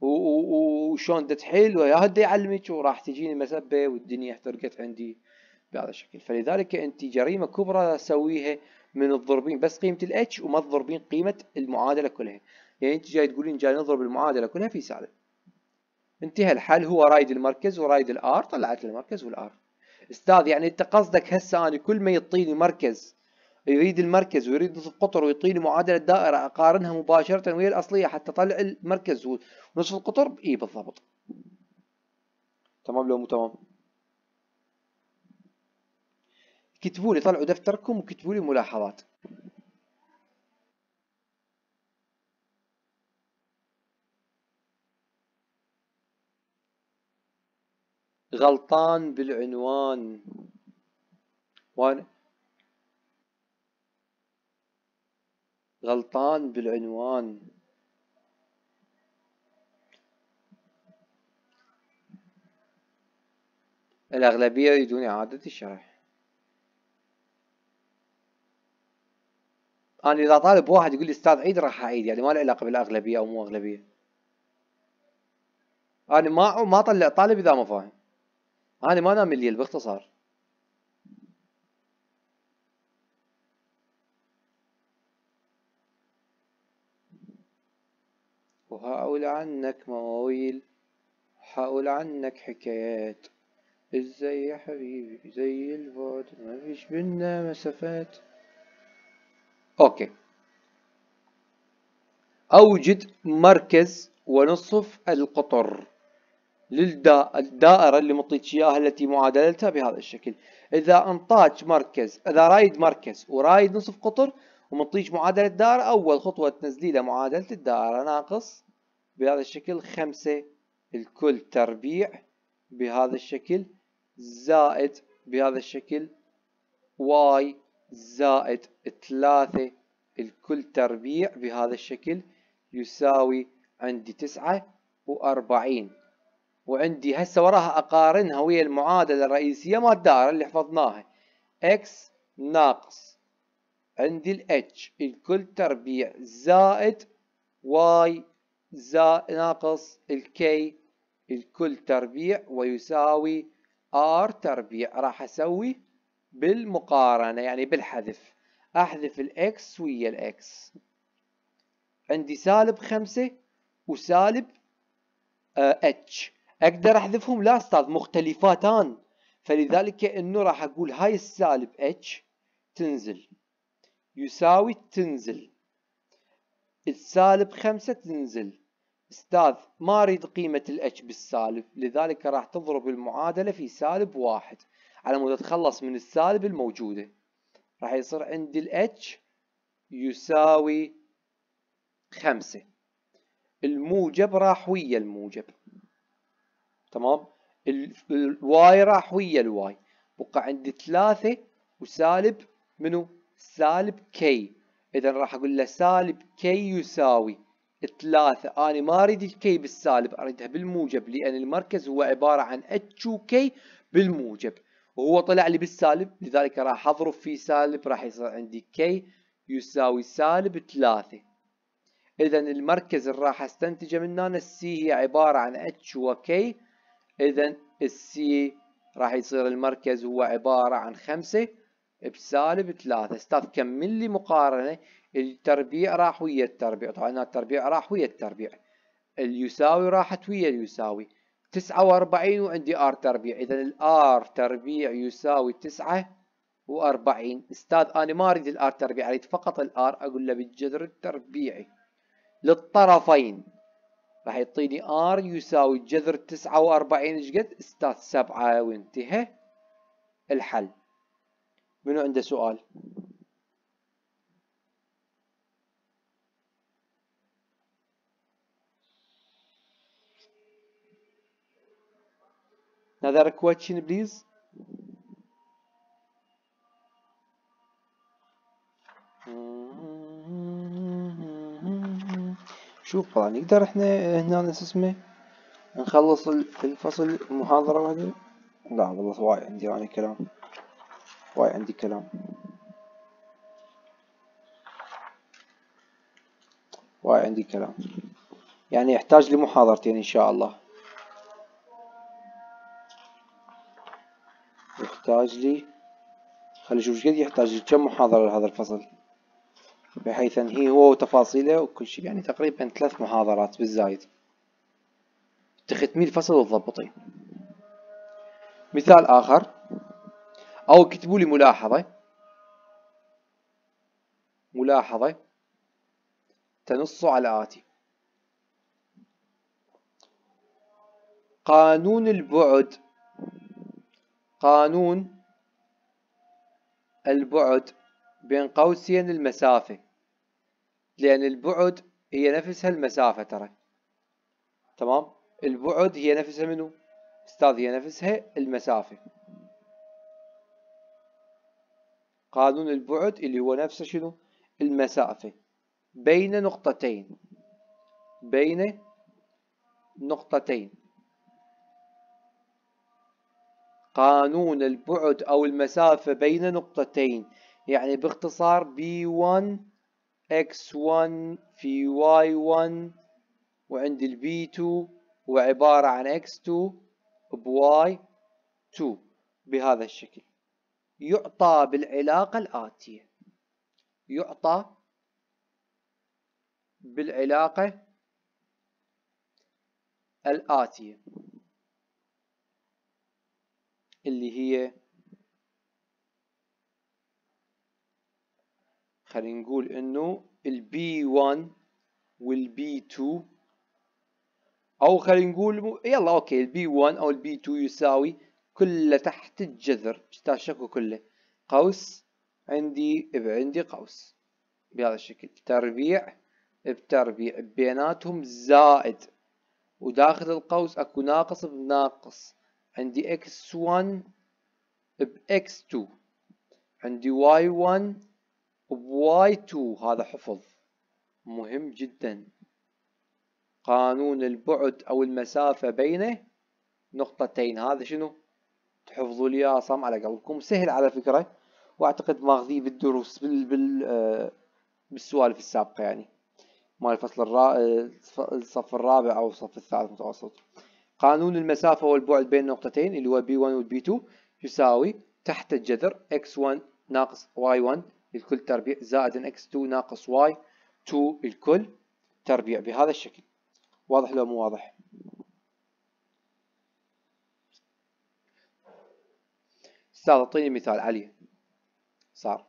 وشلون دتحل تحل ويا يعلمك وراح تجيني مسبة والدنيا احترقت عندي بهذا الشكل فلذلك انت جريمه كبرى تسويها من الضربين بس قيمه الاتش وما تضربين قيمه المعادله كلها يعني انت جاي تقولين جاي نضرب المعادله كلها في سالب انتهى الحل هو رايد المركز ورايد الار طلعت المركز والار استاذ يعني انت قصدك هسه انا كل ما يعطيني مركز يريد المركز ويريد نصف قطر ويعطيني معادله دائره اقارنها مباشره ويا الاصليه حتى اطلع المركز ونصف القطر اي بالضبط تمام لو مو تمام كتبوا لي طلعوا دفتركم وكتبوا لي ملاحظات غلطان بالعنوان وانا غلطان بالعنوان الأغلبية يريدون إعادة الشرح انا اذا طالب واحد يقول لي استاذ عيد راح اعيد يعني ما له علاقه بالاغلبيه او مو اغلبيه انا ما ما اطلع طالب اذا ما فاهم انا ما نام الليل باختصار وهقول عنك مواويل هقول عنك حكايات ازاي يا حبيبي زي البعد فيش بينا مسافات اوكي اوجد مركز ونصف القطر للدائرة اللي مطيتش اياها التي معادلتها بهذا الشكل اذا انطاج مركز اذا رايد مركز ورايد نصف قطر ومطيش معادلة دائرة اول خطوة تنزلي له معادلة الدائرة ناقص بهذا الشكل خمسة الكل تربيع بهذا الشكل زائد بهذا الشكل واي زائد ثلاثة الكل تربيع بهذا الشكل يساوي عندي تسعة وأربعين وعندي هسه وراها أقارنها ويا المعادلة الرئيسية مال الدائرة اللي حفظناها x ناقص عندي ال h الكل تربيع زائد y زائد ناقص k الكل تربيع ويساوي r تربيع راح أسوي بالمقارنة يعني بالحذف أحذف الإكس ويا الإكس عندي سالب خمسة وسالب اتش آه أقدر أحذفهم لا أستاذ مختلفاتان فلذلك إنه راح أقول هاي السالب اتش تنزل يساوي تنزل السالب خمسة تنزل استاذ ما اريد قيمة الاتش بالسالب لذلك راح تضرب المعادلة في سالب واحد على مود اتخلص من السالب الموجوده راح يصير عندي الاتش يساوي خمسة الموجب راح ويا الموجب تمام الواي راح ويا الواي بقى عندي ثلاثة وسالب منو سالب كي اذا راح اقول له سالب كي يساوي ثلاثة انا ما اريد الكي بالسالب اريدها بالموجب لان المركز هو عبارة عن اتش وكي بالموجب وهو طلع لي بالسالب لذلك راح اضرب فيه سالب راح يصير عندي كي يساوي سالب 3 اذا المركز اللي راح استنتجه من هنا السي هي عباره عن اتش وكي اذا السي راح يصير المركز هو عباره عن 5 بسالب 3 استاذ كمل لي مقارنه التربيع راح ويا التربيع طبعا التربيع راح ويا التربيع اليساوي راحت ويا اليساوي 49 وعندي ار تربيع اذا الار تربيع يساوي 49 استاذ انا ما اريد الار تربيع اريد فقط الار اقول له بالجذر التربيعي للطرفين راح يعطيني ار يساوي جذر 49 ايش قد استاذ 7 وانتهى الحل منو عنده سؤال Another question, please. شوف طبعا نقدر احنا هنا اسمه نخلص الفصل المحاضرة وهذا لا والله وايد عندي وانا كلام وايد عندي كلام وايد عندي كلام يعني يحتاج لمحاضرتين ان شاء الله يحتاج لي خلي نشوف قد يحتاج لي كم محاضرة لهذا الفصل بحيث هي هو وتفاصيله وكل شيء يعني تقريبا ثلاث محاضرات بالزايد تختمي الفصل وتضبطي مثال آخر أو اكتبوا لي ملاحظة ملاحظة تنص على آتي قانون البعد قانون البعد بين قوسين المسافة لأن البعد هي نفسها المسافة ترى تمام البعد هي نفسها منو أستاذ هي نفسها المسافة قانون البعد اللي هو نفسه شنو المسافة بين نقطتين بين نقطتين قانون البعد أو المسافة بين نقطتين يعني باختصار B1 X1 في Y1 ال b 2 هو عبارة عن X2 ب y 2 بهذا الشكل يعطى بالعلاقة الآتية يعطى بالعلاقة الآتية اللي هي خلينا نقول انه البي 1 والبي 2 او خلينا نقول يلا اوكي البي 1 او البي 2 يساوي كله تحت الجذر شكو كله قوس عندي عندي قوس بهذا الشكل تربيع بتربيع بيناتهم زائد وداخل القوس اكو ناقص بناقص عندي x1 ب x2 عندي y1 ب y2 هذا حفظ مهم جدا قانون البعد أو المسافة بين نقطتين هذا شنو تحفظوا لي اياه على قلبكم سهل على فكرة واعتقد ماخذيه بالدروس بال بال آه، بالسوالف السابقة يعني مال الفصل الرا... آه، الصف الرابع او الصف الثالث متوسط قانون المسافة والبعد بين نقطتين اللي هو B1 و B2 يساوي تحت الجذر X1 ناقص Y1 للكل تربيع زائد X2 ناقص Y2 للكل تربيع بهذا الشكل واضح لو مو واضح استاذ اعطيني مثال عليه صار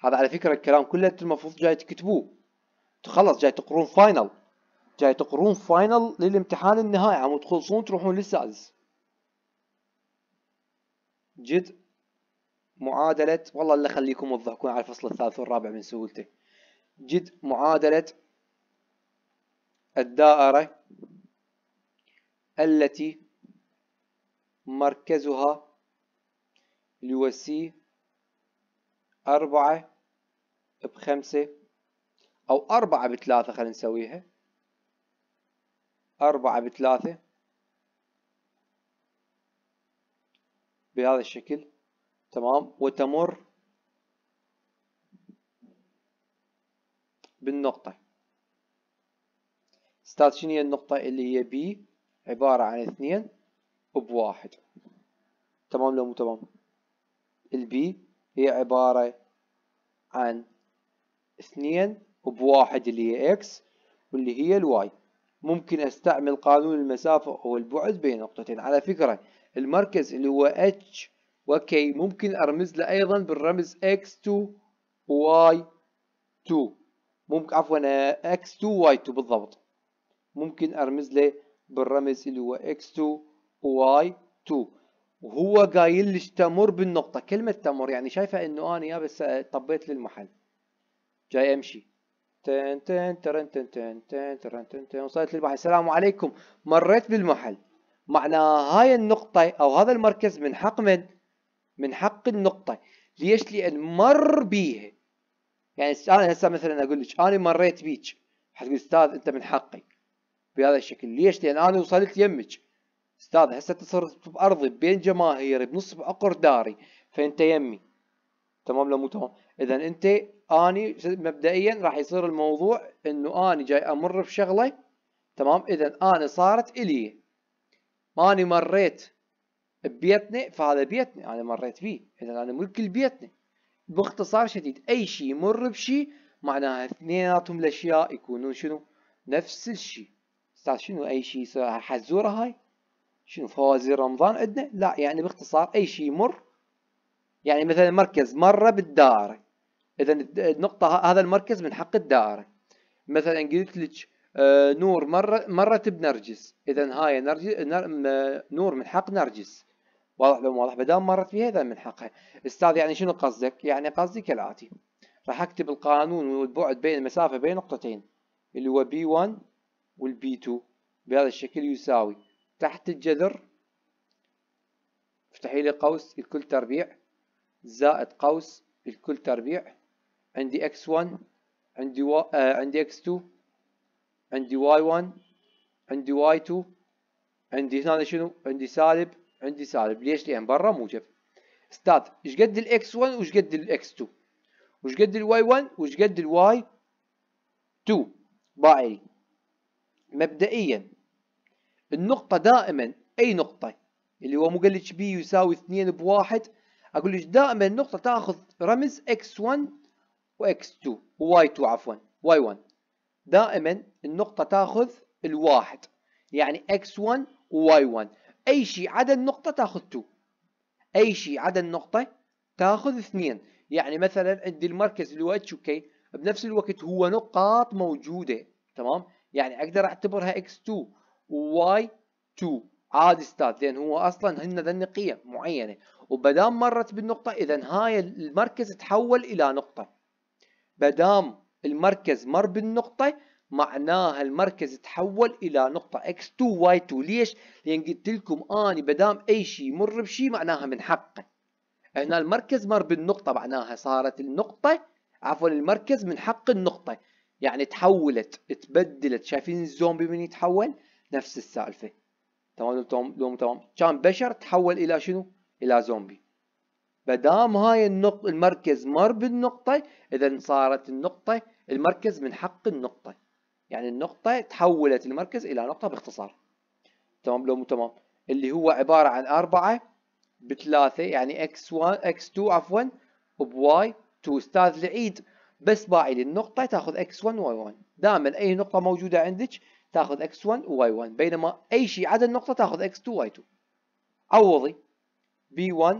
هذا على فكرة الكلام كله المفروض جاي تكتبوه تخلص جاي تقرون فاينل جاي تقرون فاينل للامتحان النهائي عم تخلصون تروحون للسادس جد معادلة والله اللي خليكم تضحكون على الفصل الثالث والرابع من سهولته جد معادلة الدائرة التي مركزها سي أربعة بخمسة أو أربعة بثلاثة خلينا نسويها أربعة بثلاثة بهذا الشكل تمام وتمر بالنقطة استاذ شنو هي النقطة اللي هي بي عبارة عن اثنين بواحد تمام لو مو تمام البي هي عبارة عن اثنين بواحد اللي هي اكس واللي هي الواي ممكن استعمل قانون المسافة أو البعد بين نقطتين على فكرة المركز اللي هو H و K ممكن أرمز له أيضا بالرمز X2 Y2 ممكن عفوا X2 Y2 بالضبط ممكن أرمز له بالرمز اللي هو X2 Y2 وهو قايل لي تمر بالنقطة كلمة تمر يعني شايفة إنه أنا يا بس طبيت للمحل جاي أمشي تن تن ترن تن تن تن ترن تن تن وصلت للمحل السلام عليكم مريت بالمحل معناها هاي النقطة أو هذا المركز من حق من؟ من حق النقطة ليش؟ لأن مر بيها يعني أنا هسه مثلا أقول لك أنا مريت بيك حتقول أستاذ أنت من حقي بهذا الشكل ليش؟ لأن أنا وصلت يمك أستاذ هسه تصرفت بأرضي بين جماهيري بنص عقر داري فأنت يمي تمام لو مو تمام إذا أنت اني مبدئيا راح يصير الموضوع انه اني جاي امر بشغله تمام اذا انا صارت الي ماني مريت ببيتنا فهذا بيتنا انا مريت فيه اذا انا ملك بيتنا باختصار شديد اي شيء يمر بشيء معناها اثنيناتهم الاشياء يكونون شنو نفس الشيء استاذ شنو اي شيء حزوره هاي شنو فوازير رمضان عندنا لا يعني باختصار اي شيء يمر يعني مثلا مركز مره بالدائره اذا النقطه هذا المركز من حق الدائره مثلا قلت لك آه، نور مره مرت بنرجس اذا هاي نرجس نور من حق نرجس واضح لو واضح بدام مرت فيها اذا من حقها استاذ يعني شنو قصدك يعني قصدي كالاتي راح اكتب القانون والبعد بين المسافه بين نقطتين اللي هو بي 1 والبي 2 بهذا الشكل يساوي تحت الجذر افتحي لي قوس الكل تربيع زائد قوس الكل تربيع عندي x1 عندي و... آه عندي x2 عندي y1 عندي y2 عندي هنا شنو عندي سالب عندي سالب ليش لان برا موجب استاذ ايش قد الاكس 1 وايش قد الاكس 2 وايش قد الواي 1 وايش قد الواي 2 باعي مبدئيا النقطة دائما اي نقطة اللي هو مو بي يساوي 2 بواحد اقول لك دائما النقطة تاخذ رمز اكس 1 وإكس2 وواي2 عفوا واي1 دائما النقطة تاخذ الواحد يعني x1 y 1 أي شيء عدا النقطة تاخذ 2 أي شيء عدا النقطة تاخذ 2 يعني مثلا عندي المركز اللي هو h k بنفس الوقت هو نقاط موجودة تمام يعني أقدر أعتبرها 2 y وy2 عادي استاذ لأن هو أصلا هن ذن قيم معينة وبدام مرت بالنقطة إذا هاي المركز تحول إلى نقطة بدام المركز مر بالنقطة معناها المركز تحول إلى نقطة X2 Y2 ليش؟ لأن قلت لكم أني بدام أي شيء يمر بشيء معناها من حقه هنا المركز مر بالنقطة معناها صارت النقطة عفوا المركز من حق النقطة يعني تحولت تبدلت شايفين الزومبي من يتحول؟ نفس السالفة تمام تمام تمام كان بشر تحول إلى شنو؟ إلى زومبي بدام هاي النقطة المركز مر بالنقطة إذا صارت النقطة المركز من حق النقطة يعني النقطة تحولت المركز إلى نقطة باختصار تمام لو مو تمام اللي هو عبارة عن أربعة بثلاثة يعني x1 x2 عفوا y 2 استاذ العيد بس باعي للنقطة تاخذ x1 y1 دائما أي نقطة موجودة عندك تاخذ x1 y1 بينما أي شيء عدا النقطة تاخذ x2 y2 عوضي b1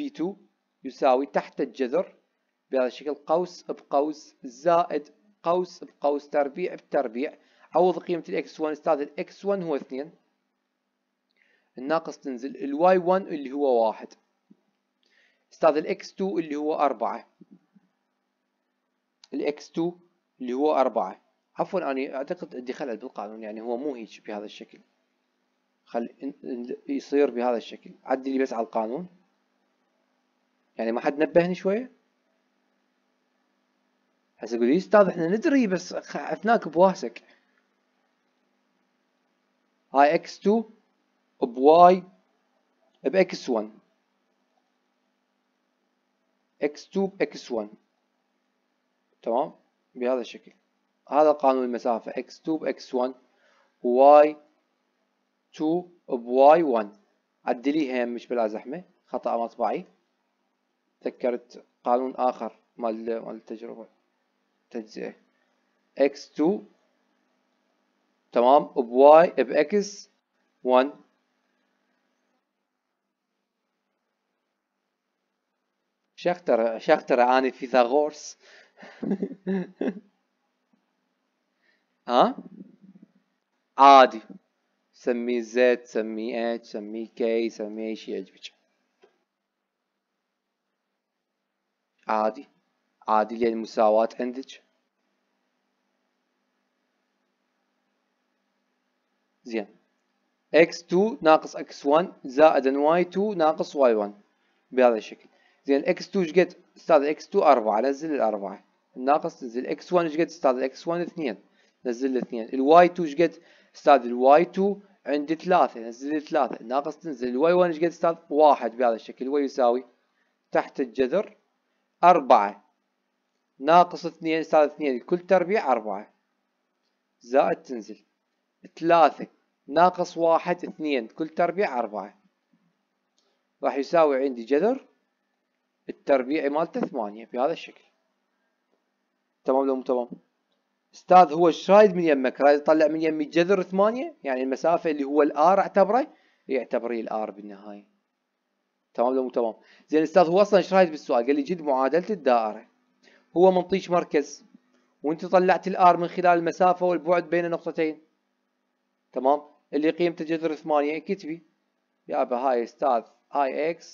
b2 يساوي تحت الجذر بهذا الشكل قوس بقوس زائد قوس بقوس تربيع بتربيع عوض قيمة الاكس 1 استاذ الاكس 1 هو 2 الناقص تنزل الواي 1 اللي هو 1 استاذ الاكس 2 اللي هو 4 الاكس 2 اللي هو 4 عفوا انا اعتقد عندي خلل بالقانون يعني هو مو هيك بهذا الشكل خل يصير بهذا الشكل عدلي بس على القانون يعني ما حد نبهني شوية هسه يقول لي إيه استاذ احنا ندري بس عفناك بواسك هاي اكس 2 بواي باكس 1 اكس 2 باكس 1 تمام بهذا الشكل هذا قانون المسافة 2 باكس بx1 2 بواي بy1 عدليها مش بلا زحمة خطأ مطبعي تذكرت قانون آخر مال مال التجربة تجزئة x2 تمام ب y ب x 1 شختر شختر عاني فيثاغورس ها عادي سميه زد سميه اتش سميه كي سميه اي شيء يعجبك عادي عادي لأن المساواة عندك زين x2 ناقص x1 زايد y y2 ناقص y1 بهذا الشكل زين x2 ايش قد استاذ x2 4 نزل الأربعة ناقص تنزل x1 ايش قد استاذ x1 2 نزل الاثنين y2 ايش قد استاذ y2 عندي 3 نزل 3 ناقص تنزل y1 ايش قد استاذ 1 بهذا الشكل ويساوي تحت الجذر أربعة ناقص اثنين زائد اثنين كل تربيع أربعة زائد تنزل ثلاثة ناقص واحد اثنين كل تربيع أربعة راح يساوي عندي جذر التربيع مالته ثمانية بهذا الشكل تمام لو مو تمام استاذ هو ايش رايد من يمك رايد يطلع من يمي جذر ثمانية يعني المسافة اللي هو الار اعتبره يعتبره الار بالنهاية تمام لو مو تمام زين الاستاذ هو اصلا ايش رايد بالسؤال قال لي جد معادله الدائره هو منطيش مركز وانت طلعت الار من خلال المسافه والبعد بين النقطتين تمام اللي قيمته جذر 8 اكتبي إيه يا ابا هاي استاذ اي اكس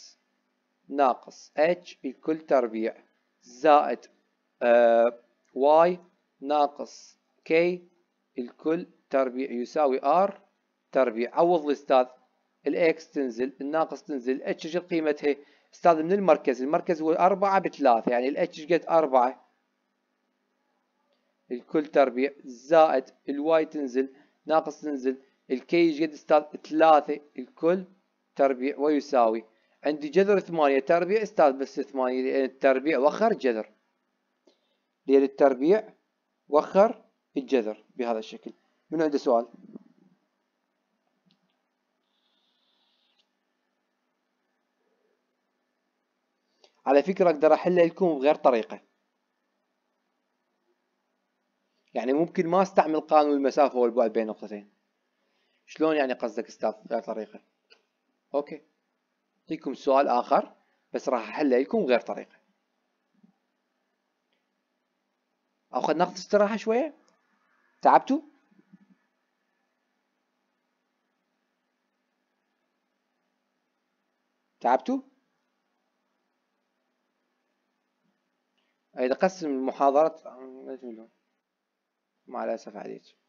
ناقص اتش الكل تربيع زائد آه، واي ناقص كي الكل تربيع يساوي ار تربيع عوض الاستاذ الاكس تنزل الناقص تنزل اتش ايش قيمتها استاذ من المركز المركز هو 4 ب 3 يعني الاتش قد 4 الكل تربيع زائد الواي تنزل ناقص تنزل الكي قد استاذ 3 الكل تربيع ويساوي عندي جذر 8 تربيع استاذ بس 8 لان التربيع وخر جذر لان التربيع وخر الجذر بهذا الشكل من عنده سؤال على فكرة أقدر أحلها لكم بغير طريقة يعني ممكن ما استعمل قانون المسافة والبعد بين نقطتين شلون يعني قصدك استاذ بغير طريقة أوكي أعطيكم سؤال آخر بس راح أحله لكم بغير طريقة أخذ نقطة استراحة شوية تعبتوا تعبتوا اذا قسم المحاضرات مع الأسف عليكم